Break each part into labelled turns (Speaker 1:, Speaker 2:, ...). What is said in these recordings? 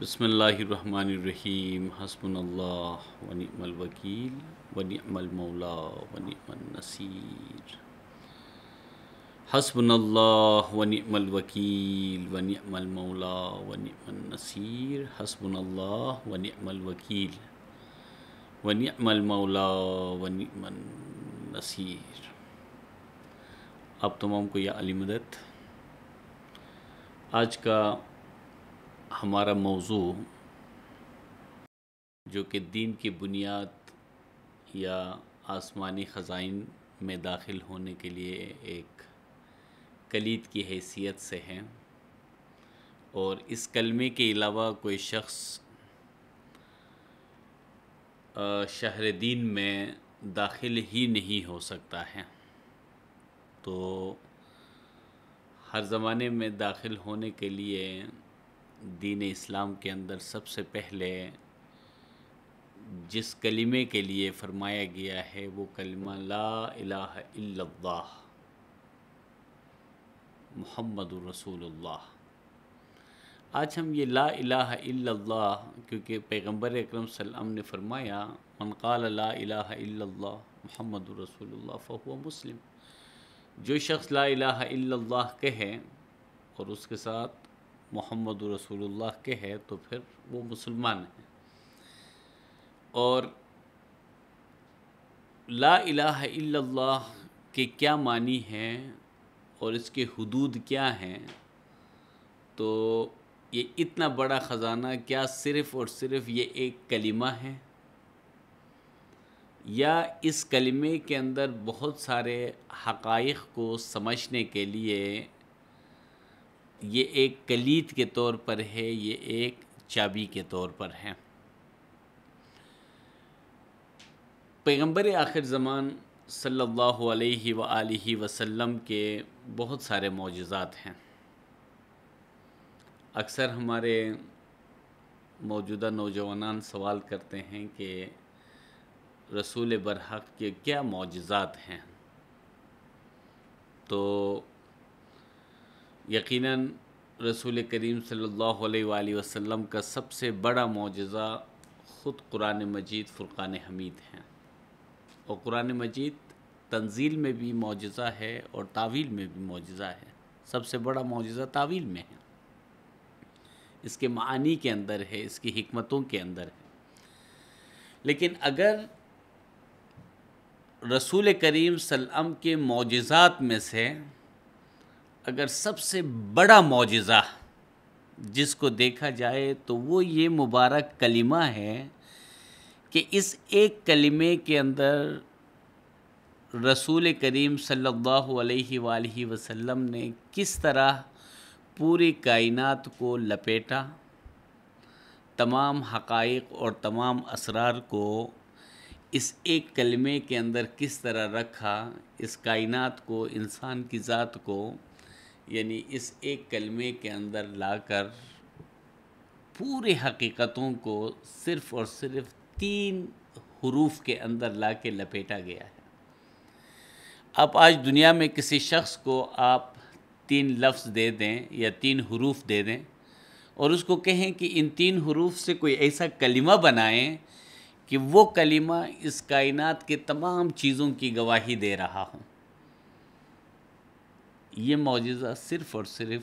Speaker 1: बसमीम हसबन वनीमलवकील वनीमलमौला वनीमनसीर हसबन वनीमलवकील वनीमलमौला वनीमनसीर हसबन वनीमलवकील वनीमलमौला वनीमनसीर आप तमाम को यह अली मदद आज का हमारा मौजू जो कि दीन की बुनियाद या आसमानी ख़ज़ाइन में दाखिल होने के लिए एक कलीद की हैसियत से है और इस कलमे के अलावा कोई शख्स शहर दीन में दाखिल ही नहीं हो सकता है तो हर ज़माने में दाखिल होने के लिए दीन इस्लाम के अंदर सबसे पहले जिस कलिमे के लिए फरमाया गया है वो कलिमा ला इलाह इल्लल्लाह मोहम्मद रसूलुल्लाह आज हम ये ला इलाह इल्लल्लाह क्योंकि पैगंबर अकरम सल्लम ने फरमाया मनकाल ला इलाह इल्लल्लाह मोहम्मद रसूलुल्लाह फ़हुआ मुस्लिम जो शख्स ला इलाह इल्लल्लाह कहे और उसके साथ मोहम्मद रसूलुल्लाह के है तो फिर वो मुसलमान हैं और ला इलाह इल्लल्लाह के क्या मानी हैं और इसके हदूद क्या हैं तो ये इतना बड़ा ख़ज़ाना क्या सिर्फ़ और सिर्फ़ ये एक कलिमा है या इस कलमे के अंदर बहुत सारे हक़ को समझने के लिए ये एक कलीत के तौर पर है ये एक चाबी के तौर पर है पैगंबर आखिर ज़मान सल्लल्लाहु अलैहि व आलिहि वसल्लम के बहुत सारे मोजात हैं अक्सर हमारे मौजूदा नौजवान सवाल करते हैं कि रसूल बरहक के क्या मोजात हैं तो यकीनन रसूल करीम सल्लल्लाहु अलैहि वसल्लम का सबसे बड़ा मुजज़ा ख़ुद कुरान मजीद फ़ुरक़ान हमीद हैं और कुरान मजीद तंजील में भी मुजज़ा है और तावील में भी मुजज़ा है सबसे बड़ा मुजज़ा तावील में है इसके मानी के अंदर है इसकी हमतों के अंदर है लेकिन अगर रसूल करीम सल्लम के मुजज़ात में से अगर सबसे बड़ा मुजज़ा जिसको देखा जाए तो वो ये मुबारक कलिमा है कि इस एक कलिमे के अंदर रसूल करीम सल्लल्लाहु अलैहि सल्ला वसल्लम ने किस तरह पूरी कायनात को लपेटा तमाम हकाइक और तमाम असरार को इस एक कलमे के अंदर किस तरह रखा इस कायनात को इंसान की ज़ात को यानी इस एक कलमे के अंदर लाकर पूरे हकीकतों को सिर्फ़ और सिर्फ तीन हरूफ के अंदर ला के लपेटा गया है आप आज दुनिया में किसी शख्स को आप तीन लफ्ज़ दे दें या तीन हरूफ दे दें और उसको कहें कि इन तीन हरूफ से कोई ऐसा कलिमा बनाएं कि वो कलिमा इस कायनात के तमाम चीज़ों की गवाही दे रहा हूँ ये मुजज़ा सिर्फ़ और सिर्फ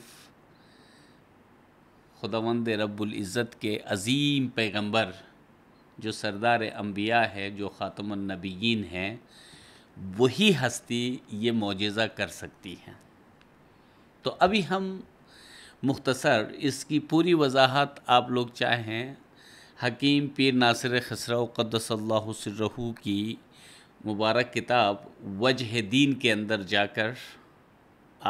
Speaker 1: खुदावंद रब्ज़त के अज़ीम पैगंबर जो सरदार अम्बिया है जो ख़ातमनबीन हैं वही हस्ती ये मुजज़ा कर सकती है तो अभी हम मुख्तसर इसकी पूरी वजाहत आप लोग चाहें हकीम पीर नासिर खसरा की मुबारक किताब वजह दीन के अंदर जाकर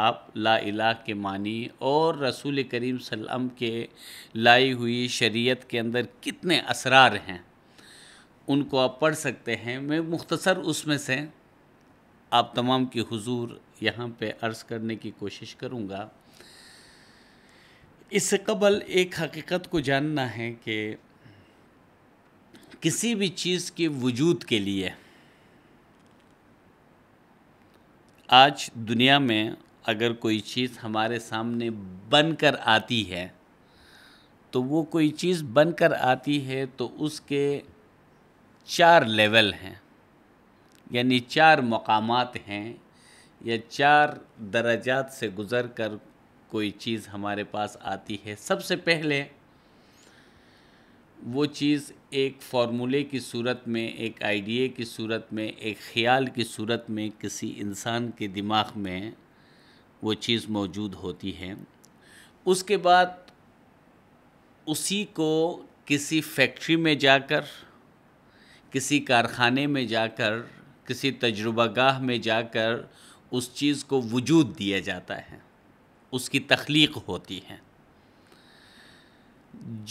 Speaker 1: आप ला इला के मानी और रसूल करीम सलम के लाई हुई शरीयत के अंदर कितने असरार हैं उनको आप पढ़ सकते हैं मैं मुख्तसर उसमें से आप तमाम की हुजूर यहाँ पे अर्ज़ करने की कोशिश करूँगा इससे कबल एक हकीकत को जानना है कि किसी भी चीज़ के वजूद के लिए आज दुनिया में अगर कोई चीज़ हमारे सामने बन कर आती है तो वो कोई चीज़ बन कर आती है तो उसके चार लेवल हैं यानी चार मकाम हैं या चार दर्जात से गुज़र कर कोई चीज़ हमारे पास आती है सबसे पहले वो चीज़ एक फार्मूले की सूरत में एक आइडिए की सूरत में एक ख्याल की सूरत में किसी इंसान के दिमाग में वो चीज़ मौजूद होती है उसके बाद उसी को किसी फैक्ट्री में जाकर किसी कारखाने में जाकर किसी तजुर्बागाह में जाकर उस चीज़ को वजूद दिया जाता है उसकी तख्लीक होती है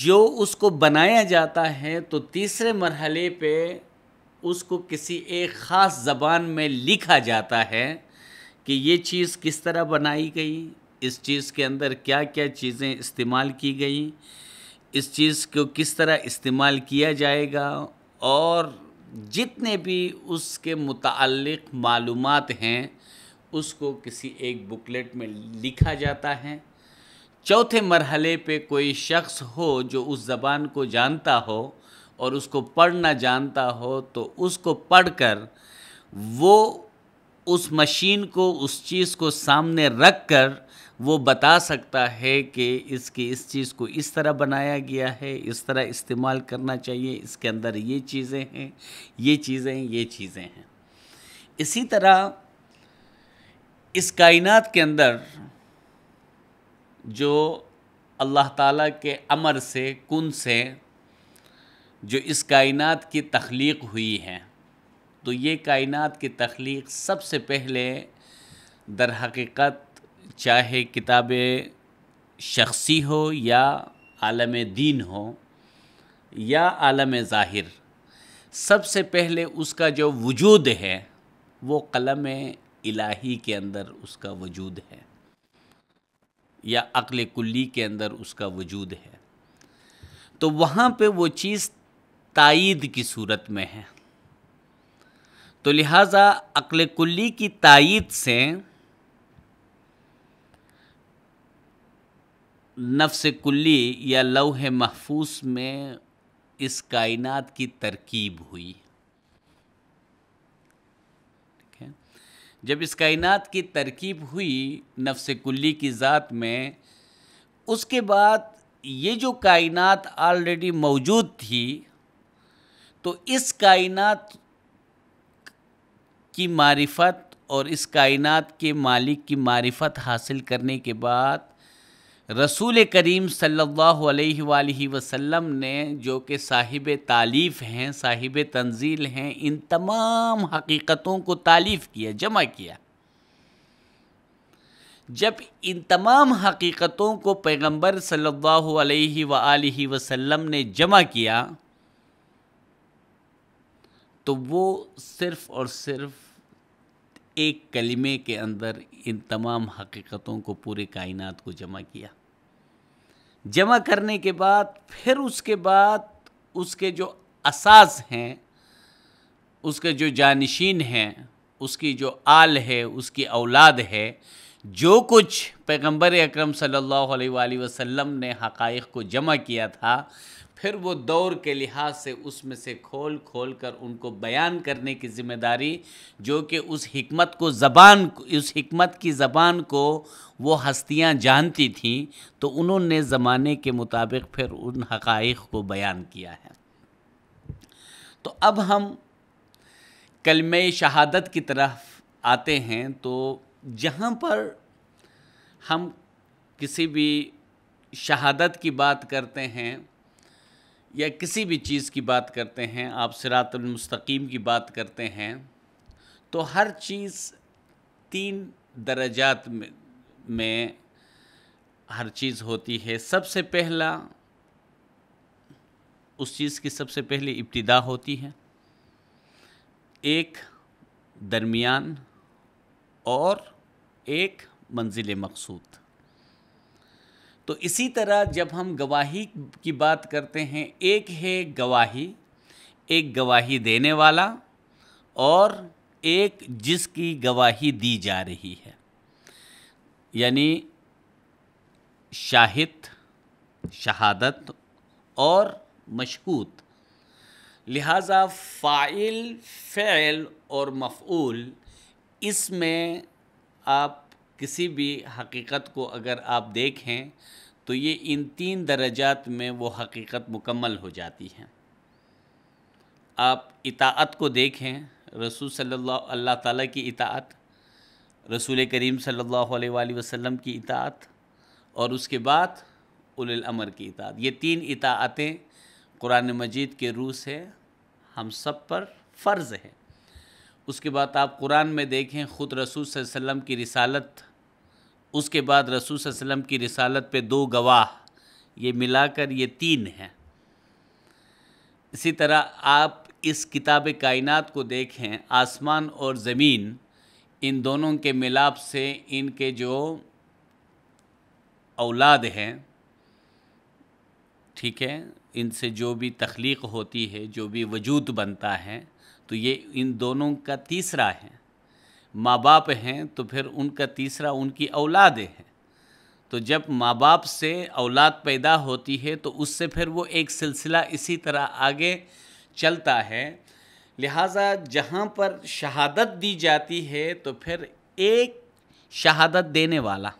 Speaker 1: जो उसको बनाया जाता है तो तीसरे मरहले पे उसको किसी एक ख़ास ज़बान में लिखा जाता है कि ये चीज़ किस तरह बनाई गई इस चीज़ के अंदर क्या क्या चीज़ें इस्तेमाल की गई इस चीज़ को किस तरह इस्तेमाल किया जाएगा और जितने भी उसके मुतक मालूम हैं उसको किसी एक बुकलेट में लिखा जाता है चौथे मरहले पे कोई शख्स हो जो उस ज़बान को जानता हो और उसको पढ़ना जानता हो तो उसको पढ़कर वो उस मशीन को उस चीज़ को सामने रख कर वो बता सकता है कि इसकी इस चीज़ को इस तरह बनाया गया है इस तरह इस्तेमाल करना चाहिए इसके अंदर ये चीज़ें हैं ये चीज़ें ये चीज़ें हैं इसी तरह इस कायनात के अंदर जो अल्लाह ताला के अमर से कुन से जो इस कायनात की तख्लीक हुई है तो ये कायनात की तख्लीक सबसे पहले दर हकीकत चाहे किताब शख्सी हो या आलम दीन हो या आलम ज़ाहिर सबसे पहले उसका जो वजूद है वो कलम इलाही के अंदर उसका वजूद है या अक्ल कुल्ली के अंदर उसका वजूद है तो वहाँ पे वो चीज़ तायद की सूरत में है तो लिहाजा अक्ल कुल्ली की तइद से नफ्स कुल्ली या लौह महफूस में इस कायनात की तरकीब हुई ठीक है जब इस कायनात की तरकीब हुई नफ्स कुल्ली की ज़ात में उसके बाद ये जो कायनात ऑलरेडी मौजूद थी तो इस कायनात की मारिफत और इस कायनात के मालिक की मारिफत हासिल करने के बाद रसूल करीम सल्लल्लाहु अलैहि वसल्लम ने जो कि साहिब तालीफ़ हैं साहिब तंजील हैं इन तमाम हकीकतों को तालीफ़ किया जमा किया जब इन तमाम हकीकतों को पैगंबर सल्लल्लाहु अलैहि वसल्लम ने जमा किया तो वो सिर्फ़ और सिर्फ एक कलमे के अंदर इन तमाम हकीकतों को पूरे कायनात को जमा किया जमा करने के बाद फिर उसके बाद उसके जो असास हैं उसके जो जानशीन हैं उसकी जो आल है उसकी औलाद है जो कुछ पैगंबर अकरम सल्लल्लाहु अलैहि वसल्लम ने हक़ को जमा किया था फिर वो दौर के लिहाज से उसमें से खोल खोल कर उनको बयान करने की ज़िम्मेदारी जो कि उस हिकमत को ज़बान उस हिकमत की ज़बान को वो हस्तियाँ जानती थीं तो उन्होंने ज़माने के मुताबिक फिर उन हकाइक को बयान किया है तो अब हम कलम शहादत की तरफ आते हैं तो जहाँ पर हम किसी भी शहादत की बात करते हैं या किसी भी चीज़ की बात करते हैं आप सिरातुलमस्तकीम की बात करते हैं तो हर चीज़ तीन दर्जात में, में हर चीज़ होती है सबसे पहला उस चीज़ की सबसे पहली इब्तदा होती है एक दरमियान और एक मंजिल मकसूद तो इसी तरह जब हम गवाही की बात करते हैं एक है गवाही एक गवाही देने वाला और एक जिसकी गवाही दी जा रही है यानी शाहिद शहादत और मशकूत लिहाजा फ़ाइल फ़ैल और मफ़ूल इसमें आप किसी भी हकीकत को अगर आप देखें तो ये इन तीन दर्जात में वो हकीकत मुकम्मल हो जाती है आप इताअत को देखें रसूल सल्लल्लाहु अल्लाह ताला की इताअत रसूल करीम सल्लल्लाहु अलैहि वसल्लम की इताअत और उसके बाद उलिल अमर की इताअत ये तीन इताअतें कुरान मजीद के रूह से हम सब पर फ़र्ज़ है उसके बाद आप कुरान में देखें ख़ुद रसूल वसम की रिसालत उसके बाद रसूल वसलम की रिसालत पे दो गवाह ये मिलाकर ये तीन हैं इसी तरह आप इस किताब कायनात को देखें आसमान और ज़मीन इन दोनों के मिलाप से इनके जो औलाद हैं ठीक है इनसे जो भी तख्लीक होती है जो भी वजूद बनता है तो ये इन दोनों का तीसरा है माँ बाप हैं तो फिर उनका तीसरा उनकी औलाद हैं तो जब माँ बाप से औलाद पैदा होती है तो उससे फिर वो एक सिलसिला इसी तरह आगे चलता है लिहाजा जहाँ पर शहादत दी जाती है तो फिर एक शहादत देने वाला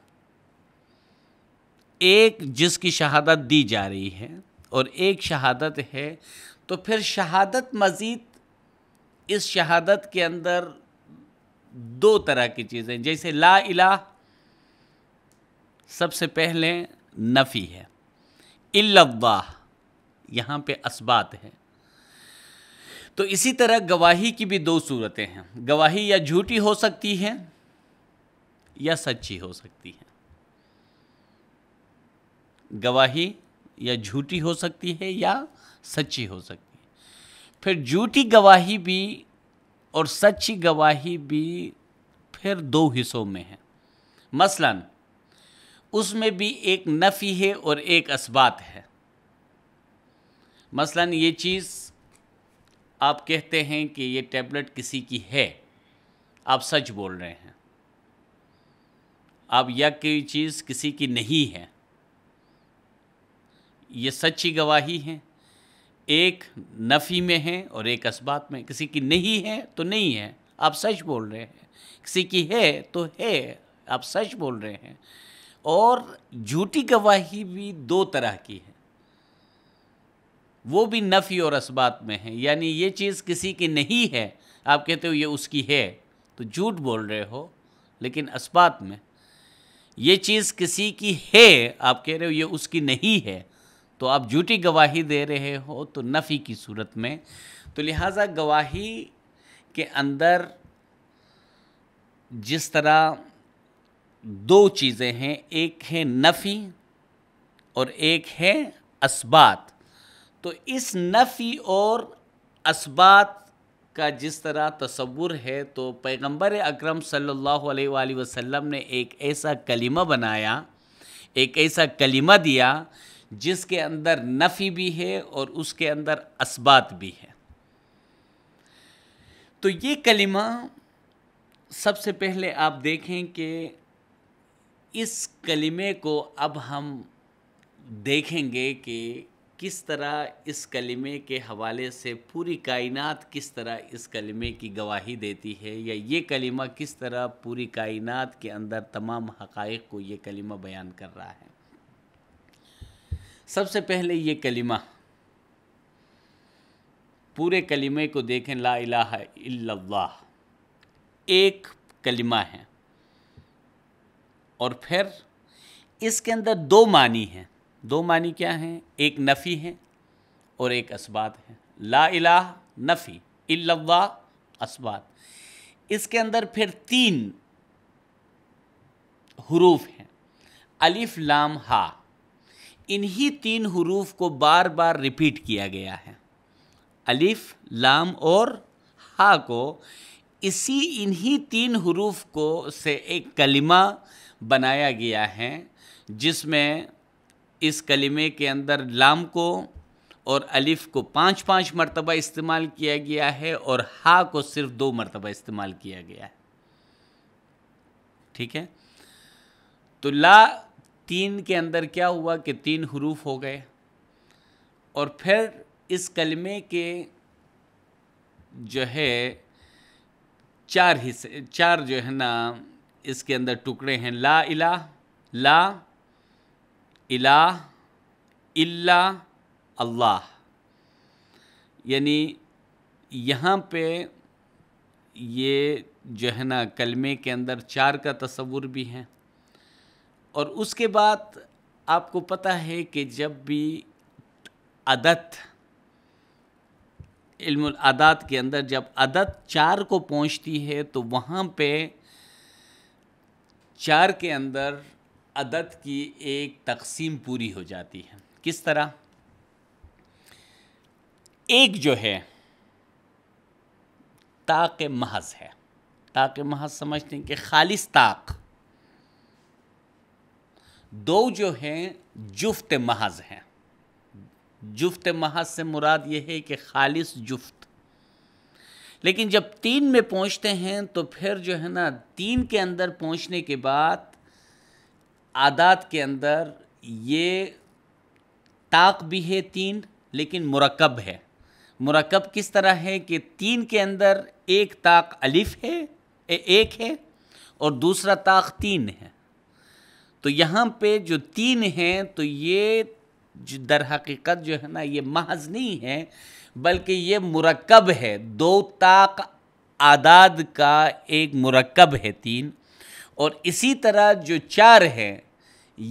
Speaker 1: एक जिसकी शहादत दी जा रही है और एक शहादत है तो फिर शहादत मज़ीद इस शहादत के अंदर दो तरह की चीज़ें जैसे ला इला सबसे पहले नफ़ी है इल्लाह यहाँ पे असबात है तो इसी तरह गवाही की भी दो सूरतें हैं गवाही या झूठी हो सकती है या सच्ची हो सकती है गवाही या झूठी हो सकती है या सच्ची हो सकती है फिर झूठी गवाही भी और सच्ची गवाही भी फिर दो हिस्सों में है मसलन उसमें भी एक नफ़ी है और एक इसबात है मसलन ये चीज़ आप कहते हैं कि ये टैबलेट किसी की है आप सच बोल रहे हैं आप या कोई चीज़ किसी की नहीं है ये सच्ची गवाही है एक नफ़ी में है और एक असबात में किसी की नहीं है तो नहीं है आप सच बोल रहे हैं किसी की है तो है आप सच बोल रहे हैं और झूठी गवाही भी दो तरह की है वो भी नफ़ी और असबात में है यानी ये चीज़ किसी की नहीं है आप कहते हो ये उसकी है तो झूठ बोल रहे हो लेकिन असबात में ये चीज़ किसी की है आप कह रहे हो ये उसकी नहीं है तो आप झूठी गवाही दे रहे हो तो नफ़ी की सूरत में तो लिहाजा गवाही के अंदर जिस तरह दो चीज़ें हैं एक है नफ़ी और एक है असबात तो इस नफ़ी और असबात का जिस तरह तस्वुर है तो पैगंबर अकरम सल्ला वसम ने एक ऐसा कलीमा बनाया एक ऐसा कलीमा दिया जिसके अंदर नफ़ी भी है और उसके अंदर असबात भी है तो ये कलिमा सबसे पहले आप देखें कि इस कलिमे को अब हम देखेंगे कि किस तरह इस कलिमे के हवाले से पूरी कायनात किस तरह इस कलमे की गवाही देती है या ये कलिमा किस तरह पूरी कायनात के अंदर तमाम हक़ को ये कलिमा बयान कर रहा है सबसे पहले ये कलिमा पूरे कलिमे को देखें ला इलाहा इल्लल्लाह एक कलिमा है और फिर इसके अंदर दो मानी हैं दो मानी क्या हैं एक नफ़ी है और एक असबात है ला इलाह नफ़ी इल्लल्लाह असबात इसके अंदर फिर तीन हरूफ हैं अलिफ लाम हा इन्हीं तीन हरूफ को बार बार रिपीट किया गया है अलिफ लाम और हा को इसी इन्हीं तीन हरूफ को से एक कलिमा बनाया गया है जिसमें इस कलिमे के अंदर लाम को और अलिफ को पाँच पाँच मरतबा इस्तेमाल किया गया है और हा को सिर्फ दो मरतबा इस्तेमाल किया गया है ठीक है तो ला तीन के अंदर क्या हुआ कि तीन हरूफ हो गए और फिर इस कलमे के जो है चार हिस्से चार जो है ना इसके अंदर टुकड़े हैं ला इला ला इला इल्ला अल्लाह यानी यहाँ पे ये जो है ना कलमे के अंदर चार का तस्वुर भी हैं और उसके बाद आपको पता है कि जब भी अदत इल्म आदात के अंदर जब अदत चार को पहुंचती है तो वहाँ पे चार के अंदर अदत की एक तकसीम पूरी हो जाती है किस तरह एक जो है ताक महज है ताक महज समझते हैं कि खालिस ताक़ दो जो हैं जुफ्त महज हैं जुफ्त महज से मुराद ये है कि खालिस जुफ्त लेकिन जब तीन में पहुंचते हैं तो फिर जो है ना तीन के अंदर पहुंचने के बाद आदात के अंदर ये ताक भी है तीन लेकिन मरकब है मुरकब किस तरह है कि तीन के अंदर एक ताक अलिफ है ए, एक है और दूसरा ताक तीन है तो यहाँ पे जो तीन हैं तो ये दर हकीकत जो है ना ये महज नहीं है बल्कि ये मरकब है दो ताक आदाद का एक मरकब है तीन और इसी तरह जो चार है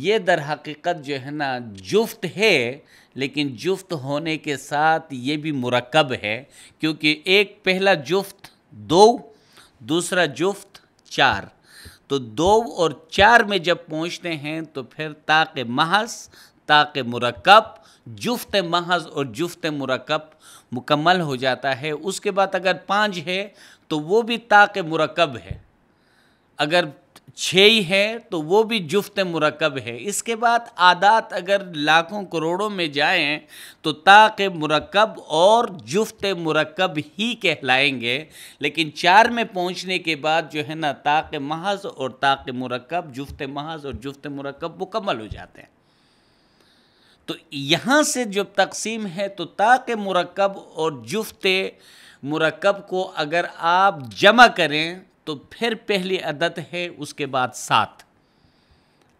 Speaker 1: ये दर हकीकत जो है ना जुफ्त है लेकिन जुफ्त होने के साथ ये भी मरकब है क्योंकि एक पहला जुफ्त दो दूसरा जुफ्त चार तो दो और चार में जब पहुँचते हैं तो फिर ताक महज ताक मरकब जुफ्त महज और जुफ्त मरकब मुकम्मल हो जाता है उसके बाद अगर पाँच है तो वो भी ताक मरकब है अगर छः ही है तो वो भी जुफ्त मरकब है इसके बाद आदात अगर लाखों करोड़ों में जाएं तो ताक मरकब और जुफ्त मरकब ही कहलाएंगे लेकिन चार में पहुंचने के बाद जो है ना ताक महज और ताक मरकब जुफ्त महज और जुफ्त मरकब मुकम्मल हो जाते हैं तो यहाँ से जब तकसीम है तो ताक मरकब और जुफ्त मरकब को अगर आप जमा करें तो फिर पहली अदत है उसके बाद सात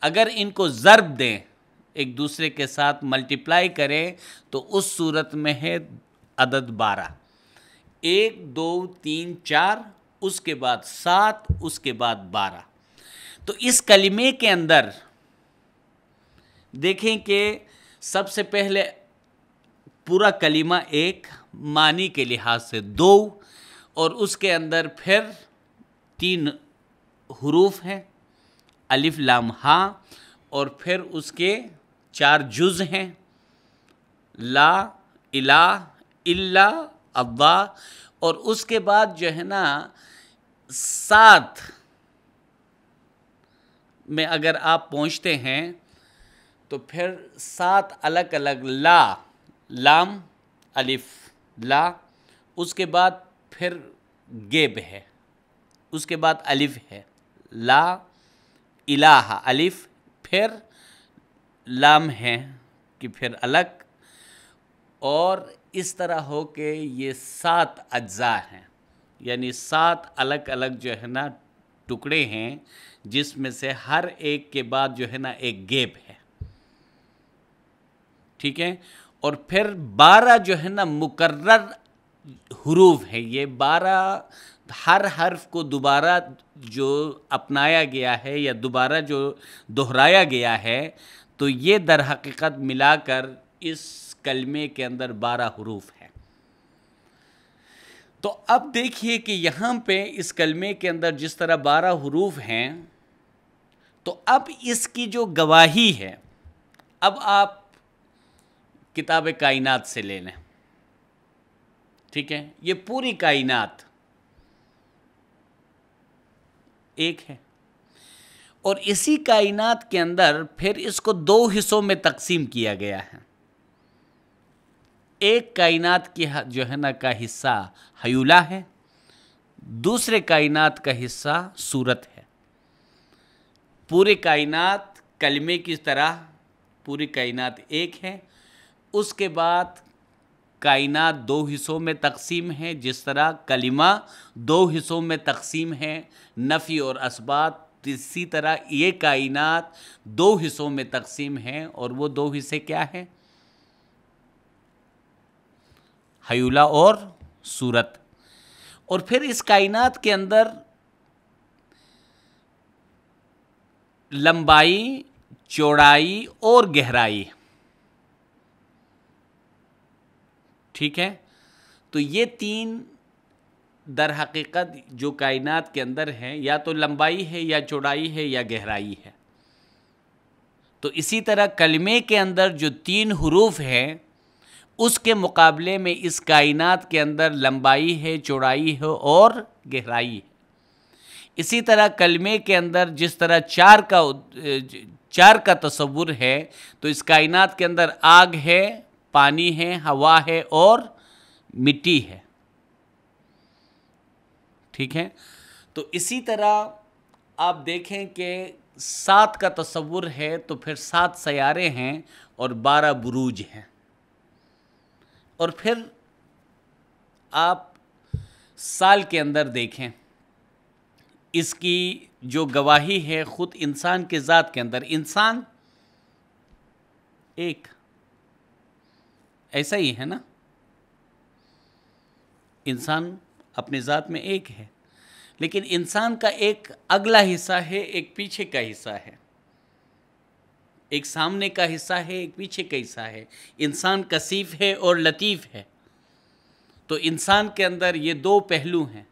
Speaker 1: अगर इनको ज़रब दें एक दूसरे के साथ मल्टीप्लाई करें तो उस सूरत में है अदद बारह एक दो तीन चार उसके बाद सात उसके बाद बारह तो इस कलिमे के अंदर देखें कि सबसे पहले पूरा कलीमा एक मानी के लिहाज से दो और उसके अंदर फिर तीन हरूफ हैं अलिफ लाम हा और फिर उसके चार जुज़ हैं ला इला इल्ला अब्बा और उसके बाद जो है ना सात में अगर आप पहुंचते हैं तो फिर सात अलग अलग ला लाम अलिफ ला उसके बाद फिर गेब है उसके बाद अलिफ है ला इलाहा अलिफ फिर लाम है कि फिर अलग और इस तरह हो के ये सात अज्जा हैं यानी सात अलग अलग जो है ना टुकड़े हैं जिसमें से हर एक के बाद जो है ना एक गेप है ठीक है और फिर बारह जो है ना मुकर्र हरूफ है ये बारह हर हर्फ को दोबारा जो अपनाया गया है या दोबारा जो दोहराया गया है तो ये दर हकीकत मिलाकर इस कलमे के अंदर बारह हरूफ हैं तो अब देखिए कि यहाँ पे इस कलमे के अंदर जिस तरह बारह हरूफ हैं तो अब इसकी जो गवाही है अब आप किताब कायनात से ले लें ठीक है ये पूरी कायनात एक है और इसी कायनात के अंदर फिर इसको दो हिस्सों में तकसीम किया गया है एक कायनात की जो है ना का हिस्सा हयूला है दूसरे कायनात का हिस्सा सूरत है पूरे कायनात कलमे की तरह पूरी कायनात एक है उसके बाद कायनात दो हिस्सों में तकसीम है जिस तरह कलिमा दो हिस्सों में तकसीम है नफ़ी और असबात इसी तरह ये कायनात दो हिस्सों में तकसीम है और वो दो हिस्से क्या हैं हयूला और सूरत और फिर इस कायनात के अंदर लंबाई चौड़ाई और गहराई ठीक है तो ये तीन दर हकीकत जो कायनात के अंदर हैं या तो लंबाई है या चौड़ाई है या गहराई है तो इसी तरह कलमे के अंदर जो तीन हरूफ हैं उसके मुकाबले में इस कायनात के अंदर लंबाई है चौड़ाई है और गहराई है इसी तरह कलमे के अंदर जिस तरह चार का चार का तस्वुर है तो इस कायनात के अंदर आग है पानी है हवा है और मिट्टी है ठीक है तो इसी तरह आप देखें कि सात का तस्वुर है तो फिर सात सयारे हैं और बारह बुरूज हैं और फिर आप साल के अंदर देखें इसकी जो गवाही है ख़ुद इंसान के ज़ात के अंदर इंसान एक ऐसा ही है ना इंसान अपने ज़ात में एक है लेकिन इंसान का एक अगला हिस्सा है एक पीछे का हिस्सा है एक सामने का हिस्सा है एक पीछे का हिस्सा है इंसान कसीफ है और लतीफ़ है तो इंसान के अंदर ये दो पहलू हैं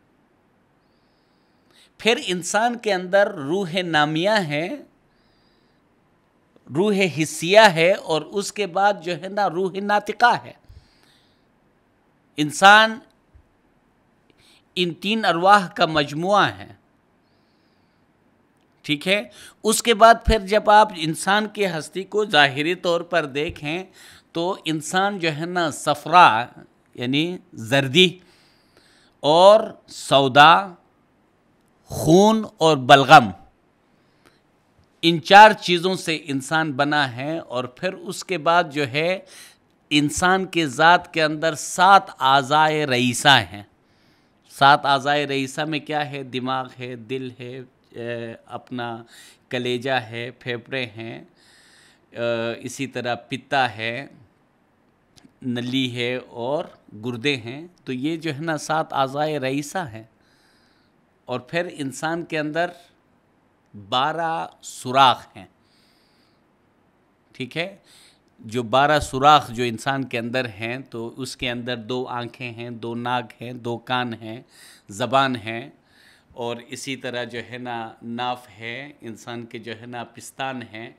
Speaker 1: फिर इंसान के अंदर रूह नामिया है रूह हिस्सिया है और उसके बाद जो है ना रूह नातिका है इंसान इन तीन अरवाह का मजमु है ठीक है उसके बाद फिर जब आप इंसान की हस्ती को ज़ाहरी तौर पर देखें तो इंसान जो है ना सफ़रा यानी जर्दी और सौदा खून और बलगम इन चार चीज़ों से इंसान बना है और फिर उसके बाद जो है इंसान के ज़ात के अंदर सात आज़ाए रईसा हैं सात आज़ाए रईसा में क्या है दिमाग है दिल है अपना कलेजा है फेफड़े हैं इसी तरह पिता है नली है और गुर्दे हैं तो ये जो है ना सात आज़ाए रईसा हैं और फिर इंसान के अंदर बारह सुराख हैं ठीक है जो बारह सुराख जो इंसान के अंदर हैं तो उसके अंदर दो आंखें हैं दो नाक हैं दो कान हैं ज़बान हैं और इसी तरह जो है ना नाफ है इंसान के जो है ना पिस्तान हैं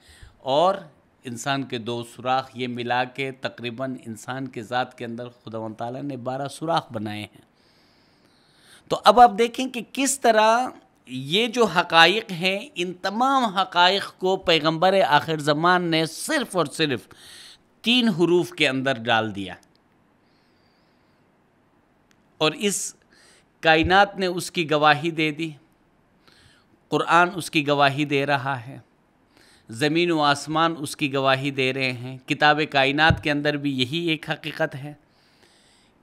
Speaker 1: और इंसान के दो सुराख ये मिला के तकरीबन इंसान के ज़ात के अंदर खुदा ताली ने बारह सुराख बनाए हैं तो अब आप देखें कि किस तरह ये जो हकाइक हैं इन तमाम हकाइक को पैगंबर आखिर ज़मान ने सिर्फ़ और सिर्फ तीन हरूफ के अंदर डाल दिया और इस कायनात ने उसकी गवाही दे दी क़ुरान उसकी गवाही दे रहा है ज़मीन व आसमान उसकी गवाही दे रहे हैं किताब कायनात के अंदर भी यही एक हकीकत है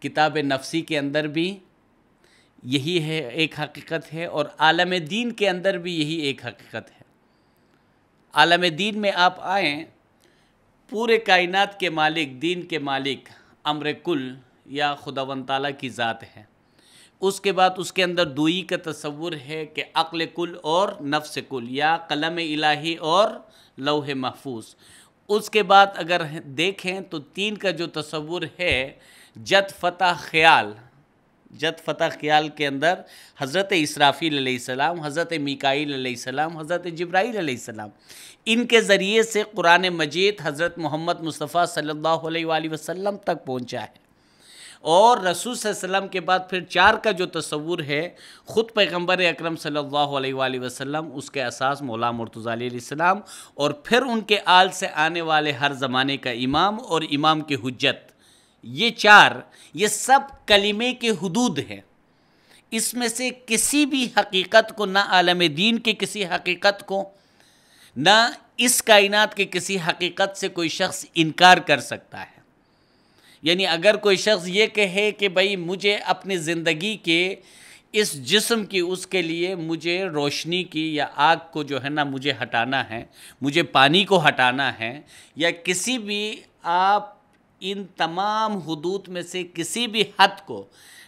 Speaker 1: किताब नफसी के अंदर भी यही है एक हकीकत है और आलम दीन के अंदर भी यही एक हकीकत है आलम दीन में आप आए पूरे कायनात के मालिक दीन के मालिक अमर कुल या खुदावन ताला की ज़ात है उसके बाद उसके अंदर दुई का तस्वुर है कि अक्ल कुल और नफ्स कुल या कलम इलाही और लौह महफूज उसके बाद अगर देखें तो तीन का जो तस्वुर है जत फतः ख्याल जत फ़तह ख्याल के अंदर हज़रत इसराफ़ील सलाम हज़रत मिकाईल सलाम हज़रत जब्राईल सलाम इनके ज़रिए से कुरान मजीद हज़रत मोहम्मद मुस्तफ़ा सल्लल्लाहु अलैहि वसल्लम तक पहुँचा है और रसूल वसम के बाद फिर चार का जो तस्वूर है ख़ुद पैगम्बर अक्रम सल्लल्लाहु अलैहि वसल्लम उसके असास मौला मरतज़ाम और फिर उनके आल से आने वाले हर ज़माने का इमाम और इमाम की हजत ये चार ये सब कलिमे के हदूद हैं इसमें से किसी भी हकीकत को ना आलम दीन के किसी हकीकत को ना इस कायनात के किसी हकीकत से कोई शख्स इनकार कर सकता है यानी अगर कोई शख्स ये कहे कि भाई मुझे अपनी ज़िंदगी के इस जिस्म की उसके लिए मुझे रोशनी की या आग को जो है ना मुझे हटाना है मुझे पानी को हटाना है या किसी भी आप इन तमाम हदूद में से किसी भी हद को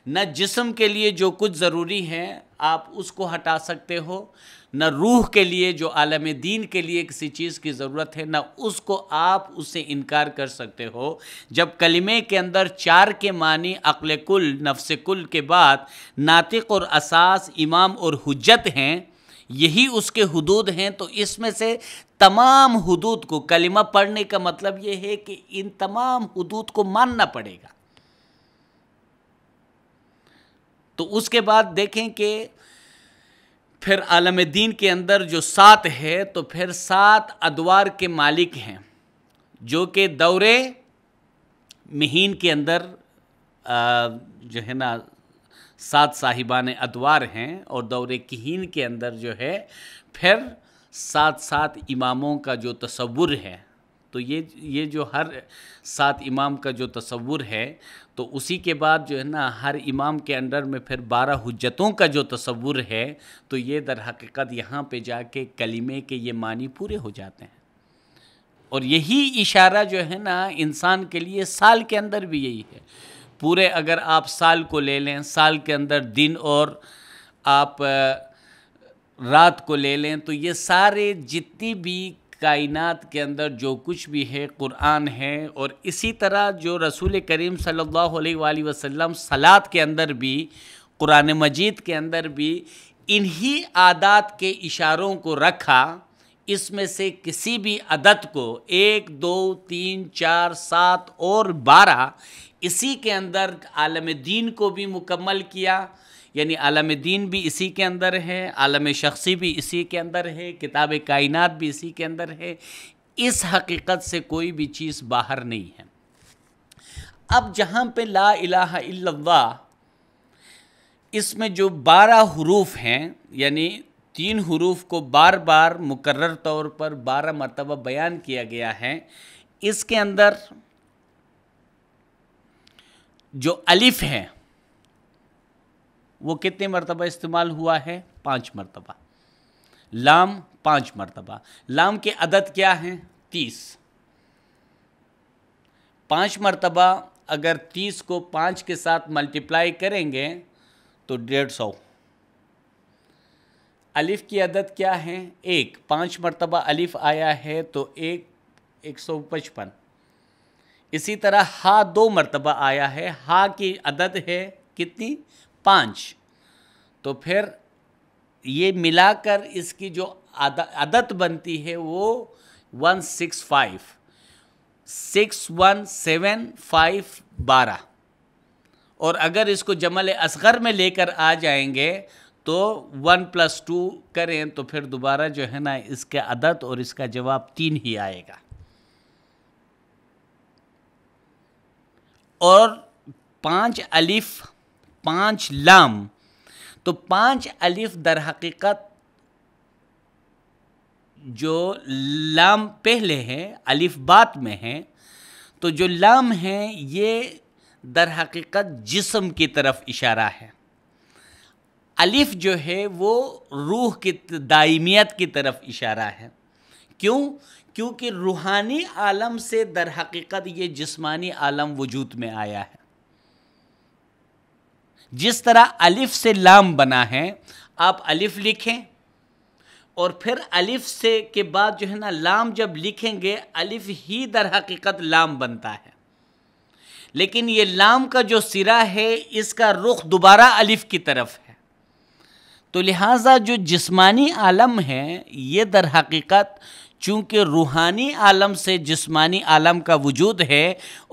Speaker 1: न जिसम के लिए जो कुछ ज़रूरी है आप उसको हटा सकते हो न रूह के लिए जो आलम दीन के लिए किसी चीज़ की ज़रूरत है न उसको आप उससे इनकार कर सकते हो जब कलमे के अंदर चार के मानी अक़ल कुल नफ्स कुल के बाद नातिक और असास इमाम और हजत हैं यही उसके हदूद हैं तो इसमें से तमाम हदूद को कलिमा पढ़ने का मतलब यह है कि इन तमाम हदूद को मानना पड़ेगा तो उसके बाद देखें कि फिर आलम दीन के अंदर जो सात है तो फिर सात अदवार के मालिक हैं जो कि दौरे महीन के अंदर आ, जो है ना सात साहिबान अदवार हैं और दौर कहन के अंदर जो है फिर सात सात इमामों का जो तस्वुर है तो ये ये जो हर सात इमाम का जो तस्वुर है तो उसी के बाद जो है ना हर इमाम के अंडर में फिर बारह हजतों का जो तस्वुर है तो ये दर हकीकत यहाँ पर जाके कलीमे के ये मानी पूरे हो जाते हैं और यही इशारा जो है ना इंसान के लिए साल के अंदर भी यही है पूरे अगर आप साल को ले लें साल के अंदर दिन और आप रात को ले लें तो ये सारे जितनी भी कायनात के अंदर जो कुछ भी है कुरान है और इसी तरह जो रसूल करीम सल्लल्लाहु अलैहि वसल्लम सलात के अंदर भी कुरान मजीद के अंदर भी इन्हीं आदात के इशारों को रखा इसमें से किसी भी अदद को एक दो तीन चार सात और बारह इसी के अंदर आलम दीन को भी मुकम्मल किया यानी आलम दीन भी इसी के अंदर है आलम शख्सी भी इसी के अंदर है किताब कायनात भी इसी के अंदर है इस हकीकत से कोई भी चीज़ बाहर नहीं है अब जहाँ पे ला इलाहा इल्लल्लाह इसमें जो बारह हरूफ हैं यानी तीन हरूफ को बार बार मुकर्र तौर पर बारह मरतबा बयान किया गया है इसके अंदर जो अलिफ हैं वो कितने मरतबा इस्तेमाल हुआ है पाँच मरतबा लाम पाँच मरतबा लाम के अदद क्या हैं तीस पाँच मरतबा अगर तीस को पाँच के साथ मल्टीप्लाई करेंगे तो डेढ़ सौ अलिफ की अदद क्या है एक पाँच मरतबा अलिफ आया है तो एक एक सौ पचपन इसी तरह हा दो मरतबा आया है हा की अदद है कितनी पाँच तो फिर ये मिलाकर इसकी जो अदत बनती है वो one six five six one seven five बारह और अगर इसको जमल असगर में लेकर आ जाएंगे तो वन प्लस टू करें तो फिर दोबारा जो है ना इसके अदत और इसका जवाब तीन ही आएगा और पाँच अलिफ पाँच लाम तो पाँच अलिफ दर हकीकत जो लाम पहले हैं अलिफ बात में है तो जो लाम हैं ये दर हकीकत जिसम की तरफ इशारा है अलिफ जो है वो रूह की दायमियत की तरफ इशारा है क्यों क्योंकि रूहानी आलम से दर हकीकत ये जिस्मानी आलम वजूद में आया है जिस तरह अलिफ से लाम बना है आप अलिफ लिखें और फिर अलिफ से के बाद जो है ना लाम जब लिखेंगे अलिफ ही दर हकीकत लाम बनता है लेकिन ये लाम का जो सिरा है इसका रुख दोबारा अलिफ की तरफ है तो लिहाजा जो जिस्मानी आलम है ये दर हकीकत चूँकि रूहानी आलम से जिस्मानी आलम का वजूद है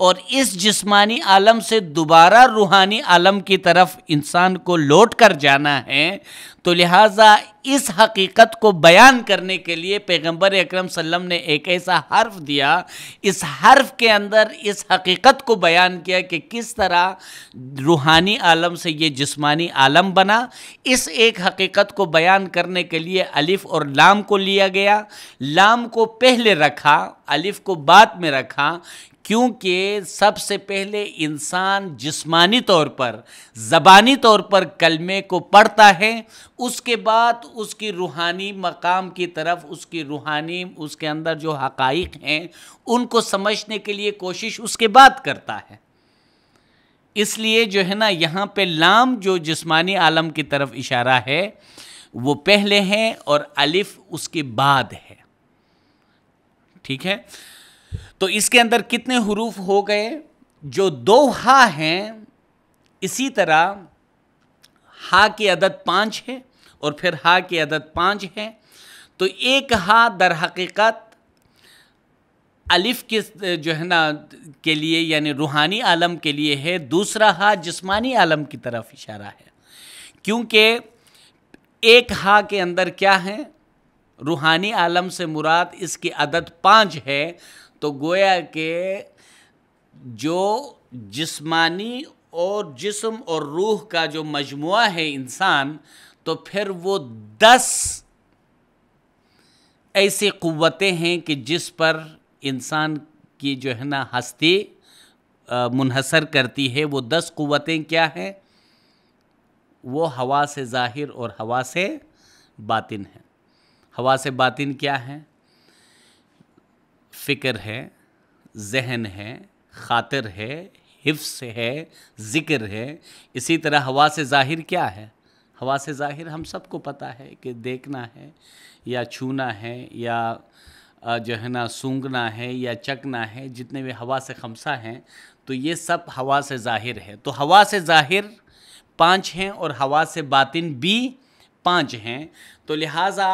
Speaker 1: और इस जिस्मानी आलम से दोबारा रूहानी आलम की तरफ इंसान को लौट कर जाना है तो लिहाजा इस हकीकत को बयान करने के लिए पैगंबर अकरम सल्लम ने एक ऐसा हर्फ दिया इस हर्फ के अंदर इस हकीकत को बयान किया कि किस तरह रूहानी आलम से ये जिस्मानी आलम बना इस एक हकीकत को बयान करने के लिए अलिफ़ और लाम को लिया गया लाम को पहले रखा अलिफ़ को बाद में रखा क्योंकि सबसे पहले इंसान जिस्मानी तौर पर ज़बानी तौर पर कलमे को पढ़ता है उसके बाद उसकी रूहानी मकाम की तरफ उसकी रूहानी उसके अंदर जो हकाइक हैं उनको समझने के लिए कोशिश उसके बाद करता है इसलिए जो है ना यहाँ पे लाम जो जिस्मानी आलम की तरफ इशारा है वो पहले हैं और अलिफ उसके बाद है ठीक है तो इसके अंदर कितने हरूफ हो गए जो दो हा हैं इसी तरह हा की अदद पाँच है और फिर हा की अदद पाँच है तो एक हा दर हकीकत अलिफ के जो है ना के लिए यानी रूहानी आलम के लिए है दूसरा हा जिस्मानी आलम की तरफ इशारा है क्योंकि एक हा के अंदर क्या है रूहानी आलम से मुराद इसकी अदद पाँच है तो गोया के जो जिस्मानी और जिस्म और रूह का जो मजमु है इंसान तो फिर वो दस ऐसी क़वतें हैं कि जिस पर इंसान की जो है ना हस्ती मुनहसर करती है वो दस क़वतें क्या हैं वो हवा से ज़ाहिर और हवा से बातिन है हवा से बातिन क्या है फ़िक्र है जहन है ख़ातिर है हिफ्स है ज़िक्र है इसी तरह हवा से ज़ाहिर क्या है हवा से ज़ाहिर हम सबको पता है कि देखना है या छूना है या जो है ना सूंघना है या चकना है जितने भी हवा से खमसा हैं तो ये सब हवा से ज़ाहिर है तो हवा से ज़ाहिर पाँच हैं और हवा से बातिन भी पाँच हैं तो लिहाजा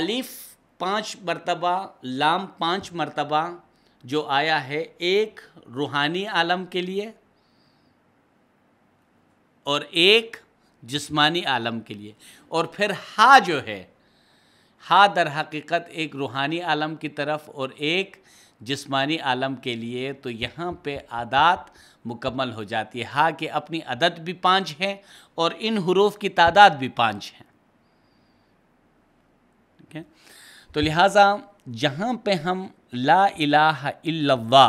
Speaker 1: अलिफ़ पाँच मरतबा लाम पाँच मरतबा जो आया है एक रूहानी आलम के लिए और एक जिस्मानी आलम के लिए और फिर हा जो है हा दर हकीकत एक रूहानी आलम की तरफ और एक जिस्मानी आलम के लिए तो यहाँ पे आदात मुकम्मल हो जाती है हा के अपनी अदद भी पाँच हैं और इन हरूफ की तादाद भी पाँच हैं तो लिहाजा जहाँ पे हम ला इला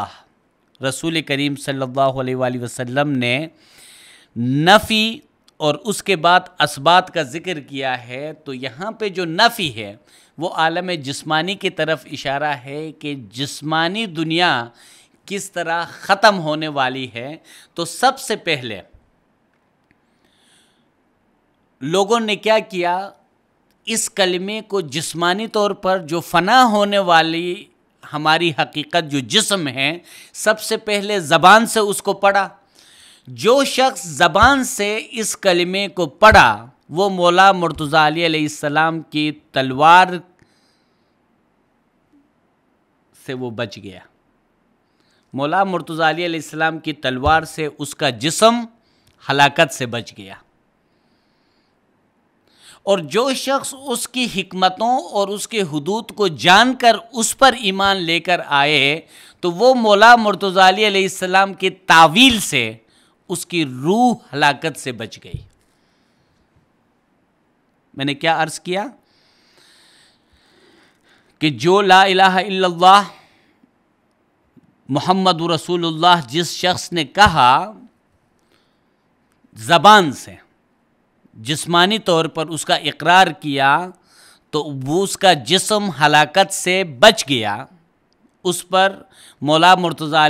Speaker 1: रसूल करीम सल्लल्लाहु अलैहि वसल्लम ने नफ़ी और उसके बाद इसबात का ज़िक्र किया है तो यहाँ पे जो नफ़ी है वो आलम जिस्मानी की तरफ इशारा है कि जिस्मानी दुनिया किस तरह ख़त्म होने वाली है तो सबसे पहले लोगों ने क्या किया इस कलमे को जिस्मानी तौर पर जो फना होने वाली हमारी हकीकत जो जिस्म है सबसे पहले ज़बान से उसको पढ़ा जो शख्स ज़बान से इस कलमे को पढ़ा वो मौला मुर्तज़ा की तलवार से वो बच गया मौला मुर्तज़ा अलीसम की तलवार से उसका जिसम हलाकत से बच गया और जो शख्स उसकी हमतों और उसके हदूद को जान कर उस पर ईमान लेकर आए तो वो मौला मुर्तजाली सलाम के तावील से उसकी रूह हलाकत से बच गई मैंने क्या अर्ज़ किया कि जो ला इलाहा मोहम्मद रसूल जिस शख्स ने कहा ज़बान से जिस्मानी तौर पर उसका इकरार किया तो वो उसका जिसम हलाकत से बच गया उस पर मौला मुर्तज़ा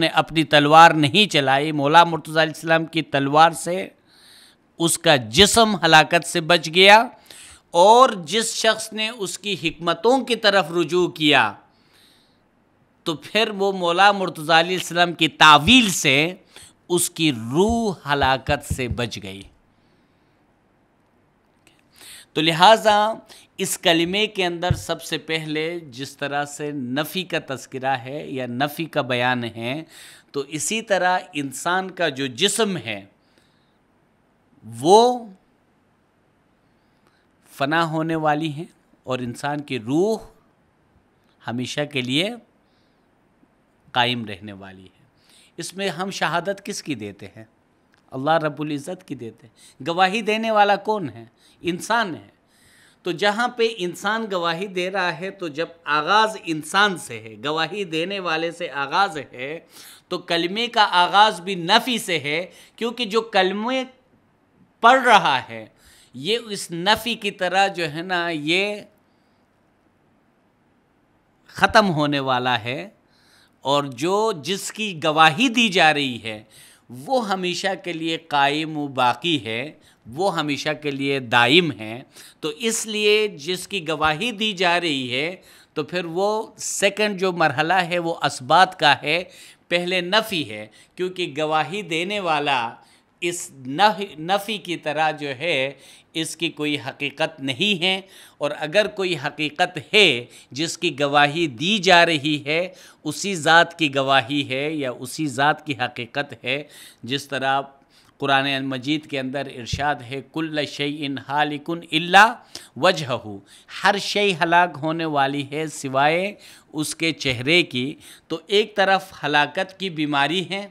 Speaker 1: ने अपनी तलवार नहीं चलाई मौला मुर्तज़ा की तलवार से उसका जिसम हलाकत से बच गया और जिस शख्स ने उसकी हमतों की तरफ रुजू किया तो फिर वो मौला मुर्तज़ा सलाम की तावील से उसकी रूह हलाकत से बच गई तो लिहाजा इस कलमे के अंदर सबसे पहले जिस तरह से नफ़ी का तस्करा है या नफ़ी का बयान है तो इसी तरह इंसान का जो जिसम है वो फना होने वाली है और इंसान की रूह हमेशा के लिए कायम रहने वाली है इसमें हम शहादत किसकी देते हैं अल्लाह रब्बुल इज़्ज़त की देते गवाही देने वाला कौन है इंसान है तो जहाँ पे इंसान गवाही दे रहा है तो जब आगाज़ इंसान से है गवाही देने वाले से आगाज़ है तो कलमे का आगाज़ भी नफ़ी से है क्योंकि जो कलमे पढ़ रहा है ये उस नफ़ी की तरह जो है ना ये ख़त्म होने वाला है और जो जिसकी गवाही दी जा रही है वो हमेशा के लिए कायम व बाकी है वो हमेशा के लिए दाइम है तो इसलिए जिसकी गवाही दी जा रही है तो फिर वो सेकंड जो मरहला है वो असबात का है पहले नफ़ी है क्योंकि गवाही देने वाला इस नफ़ी की तरह जो है इसकी कोई हकीकत नहीं है और अगर कोई हकीकत है जिसकी गवाही दी जा रही है उसी ज़ात की गवाही है या उसी ज़ात की हकीकत है जिस तरह कुरान मजीद के अंदर इरशाद है कुल्ल शई इन अल्ला वजह हर शई हलाक होने वाली है सिवाय उसके चेहरे की तो एक तरफ हलाकत की बीमारी है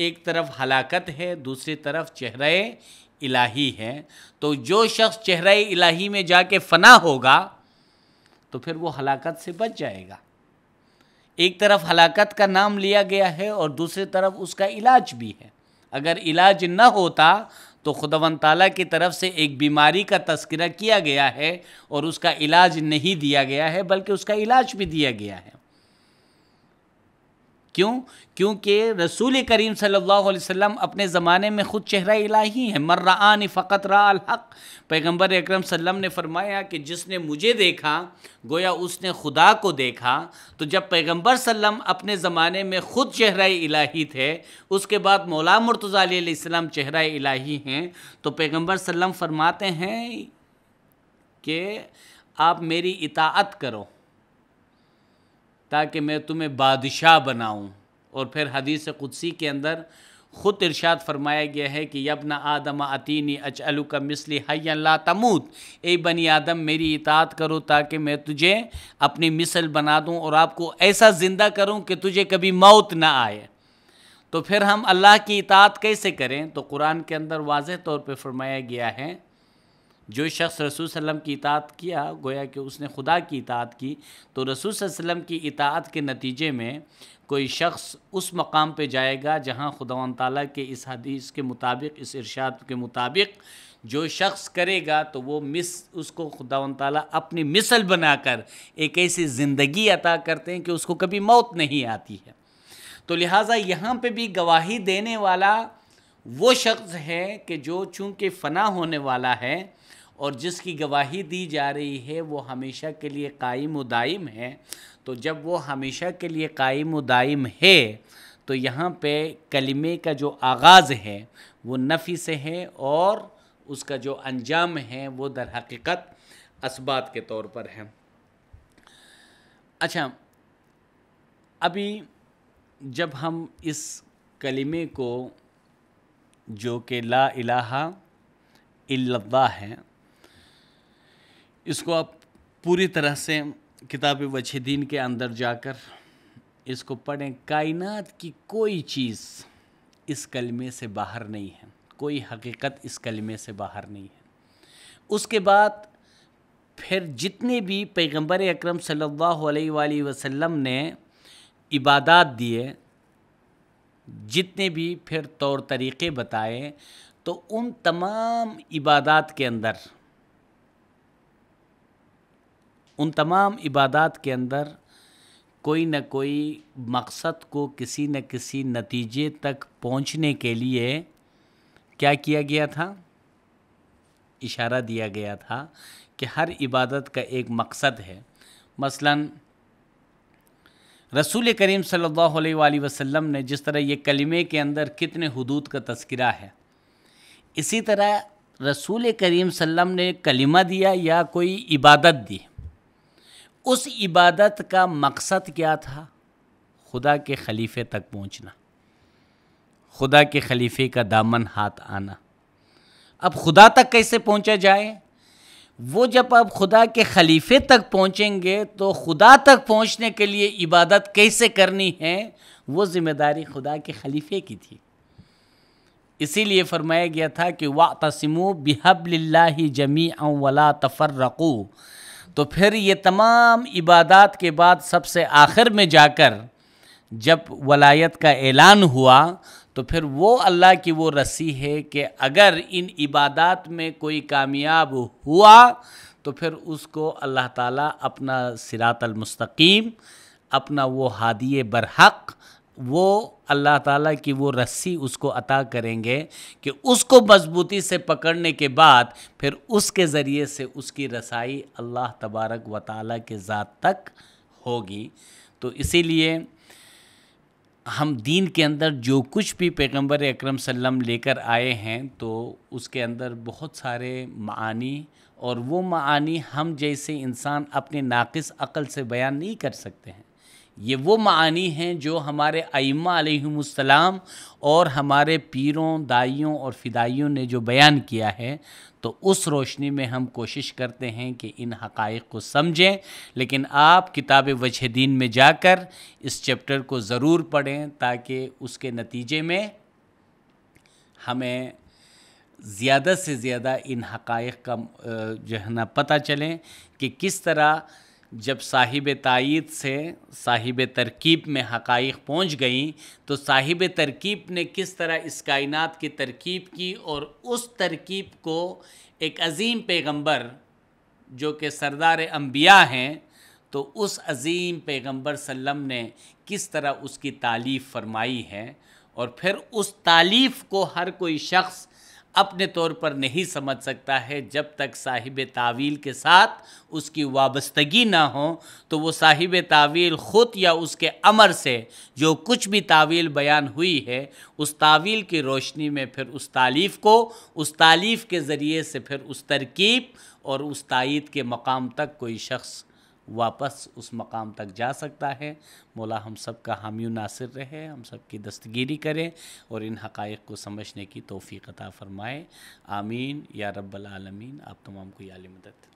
Speaker 1: एक तरफ हलाकत है दूसरी तरफ चेहरा इलाही है तो जो शख्स चेहरा इलाही में जाके फना होगा तो फिर वो हलाकत से बच जाएगा एक तरफ हलाकत का नाम लिया गया है और दूसरी तरफ उसका इलाज भी है अगर इलाज न होता तो खुदावन ताला की तरफ से एक बीमारी का तस्करा किया गया है और उसका इलाज नहीं दिया गया है बल्कि उसका इलाज भी दिया गया है क्यों क्योंकि रसूल करीम सल्लल्लाहु अलैहि वसल्लम अपने ज़माने में ख़ुद चेहरा इलाही हैं मर्रान फ़क़त हक़ पैगम्बर अक्रम सल्लम ने फरमाया कि जिसने मुझे देखा गोया उसने खुदा को देखा तो जब पैगम्बर सल्लम अपने ज़माने में ख़ुद चेहरा इलाही थे उसके बाद मौला मुर्तज़ाम चेहरा इलाही हैं तो पैगम्बर सल्लम फरमाते हैं कि आप मेरी इताअत करो ताकि मैं तुम्हें बादशाह बनाऊँ और फिर हदीस कुदसी के अंदर ख़ुद इरशाद फरमाया गया है कि यबना आदम अतीनी अचअलू का मिसली हयल्ला तमूत ए बनी आदम मेरी इतात करो ताकि मैं तुझे अपनी मिसल बना दूँ और आपको ऐसा ज़िंदा करूँ कि तुझे कभी मौत ना आए तो फिर हम अल्लाह की इतात कैसे करें तो कुरान के अंदर वाज तौर पर फरमाया गया है जो शख्स रसूल सल्लम की इतात किया गोया कि उसने खुदा की इतात की तो रसूल सल्लम की इतात के नतीजे में कोई शख्स उस मकाम पे जाएगा जहाँ खुदा तला के इस हदीस के मुताबिक इस इरशाद के मुताबिक जो शख्स करेगा तो वो मिस उसको खुदा तला अपनी मिसल बनाकर एक ऐसी ज़िंदगी अता करते हैं कि उसको कभी मौत नहीं आती है तो लिहाजा यहाँ पर भी गवाही देने वाला वो शख्स है कि जो चूँकि फ़ना होने वाला है और जिसकी गवाही दी जा रही है वो हमेशा के लिए कायम उदाइम है तो जब वो हमेशा के लिए कायम उदाइम है तो यहाँ पे कलमे का जो आगाज़ है वो नफ़ी से है और उसका जो अंजाम है वो दर हकीकत इसबात के तौर पर है अच्छा अभी जब हम इस कलमे को जो कि ला इलाहा इल्लल्लाह है इसको आप पूरी तरह से किताब वछीदीन के अंदर जाकर इसको पढ़ें कायनात की कोई चीज़ इस कलमे से बाहर नहीं है कोई हकीकत इस कलमे से बाहर नहीं है उसके बाद फिर जितने भी पैगंबर अकरम सल्लल्लाहु अलैहि वसल्लम ने इबादत दिए जितने भी फिर तौर तरीक़े बताए तो उन तमाम इबादत के अंदर उन तमाम इबादत के अंदर कोई न कोई मकसद को किसी न किसी नतीजे तक पहुंचने के लिए क्या किया गया था इशारा दिया गया था कि हर इबादत का एक मकसद है मसलन रसूल करीम सल्लल्लाहु अलैहि वसल्लम ने जिस तरह ये कलमे के अंदर कितने हदूद का तस्करा है इसी तरह रसूल करीम सल्लम ने कलिमा दिया या कोई इबादत दी उस इबादत का मकसद क्या था खुदा के खलीफे तक पहुंचना खुदा के खलीफे का दामन हाथ आना अब खुदा तक कैसे पहुंचा जाए वो जब आप खुदा के खलीफे तक पहुंचेंगे तो खुदा तक पहुंचने के लिए इबादत कैसे करनी है वो जिम्मेदारी खुदा के खलीफे की थी इसीलिए फरमाया गया था कि वा तसमु बिहब ला जमी वला तफर रकू तो फिर ये तमाम इबादत के बाद सबसे आखिर में जाकर जब वलायत का ऐलान हुआ तो फिर वो अल्लाह की वो रस्सी है कि अगर इन इबादत में कोई कामयाब हुआ तो फिर उसको अल्लाह ताला अपना सिरात मुस्तकीम अपना वो हादिय बरहक़ वो अल्लाह ताला की वो रस्सी उसको अता करेंगे कि उसको मजबूती से पकड़ने के बाद फिर उसके ज़रिए से उसकी रसाई अल्लाह तबारक व ताली के ज़ात तक होगी तो इसीलिए हम दीन के अंदर जो कुछ भी पैगंबर अकरम सल्लम लेकर आए हैं तो उसके अंदर बहुत सारे मानी और वो मानी हम जैसे इंसान अपने नाक़ अक़ल से बयान नहीं कर सकते हैं ये वो मानी हैं जो हमारे आइमा अलैहिमुस्सलाम और हमारे पीरों दाइयों और फिदाइयों ने जो बयान किया है तो उस रोशनी में हम कोशिश करते हैं कि इन हकाइक को समझें लेकिन आप किताब वजहदीन में जाकर इस चैप्टर को ज़रूर पढ़ें ताकि उसके नतीजे में हमें ज़्यादा से ज़्यादा इन हक़ का जो है ना पता चलें कि किस तरह जब साहिब तइद से साहिब तरकीब में हक़ पहुँच गई तो साहिब तरकीब ने किस तरह इस कायनात की तरकीब की और उस तरकीब को एक अज़ीम पैगंबर जो कि सरदार अम्बिया हैं तो उस अज़ीम पैगंबर सल्लम ने किस तरह उसकी तालीफ़ फरमाई है और फिर उस तालीफ़ को हर कोई शख्स अपने तौर पर नहीं समझ सकता है जब तक साहिब तावील के साथ उसकी वाबस्तगी ना हो तो वो साहिब तावील ख़ुद या उसके अमर से जो कुछ भी तावील बयान हुई है उस तावील की रोशनी में फिर उस तालीफ़ को उस तालीफ़ के ज़रिए से फिर उस तरकीब और उस तइद के मकाम तक कोई शख्स वापस उस मकाम तक जा सकता है मौला हम सब का हामी नासिर रहे हम सब की दस्तगिरी करें और इन हक़ को समझने की तोफ़ी अता फ़रमाए आमीन या रब्बल आलमीन आप तमाम को याल मदद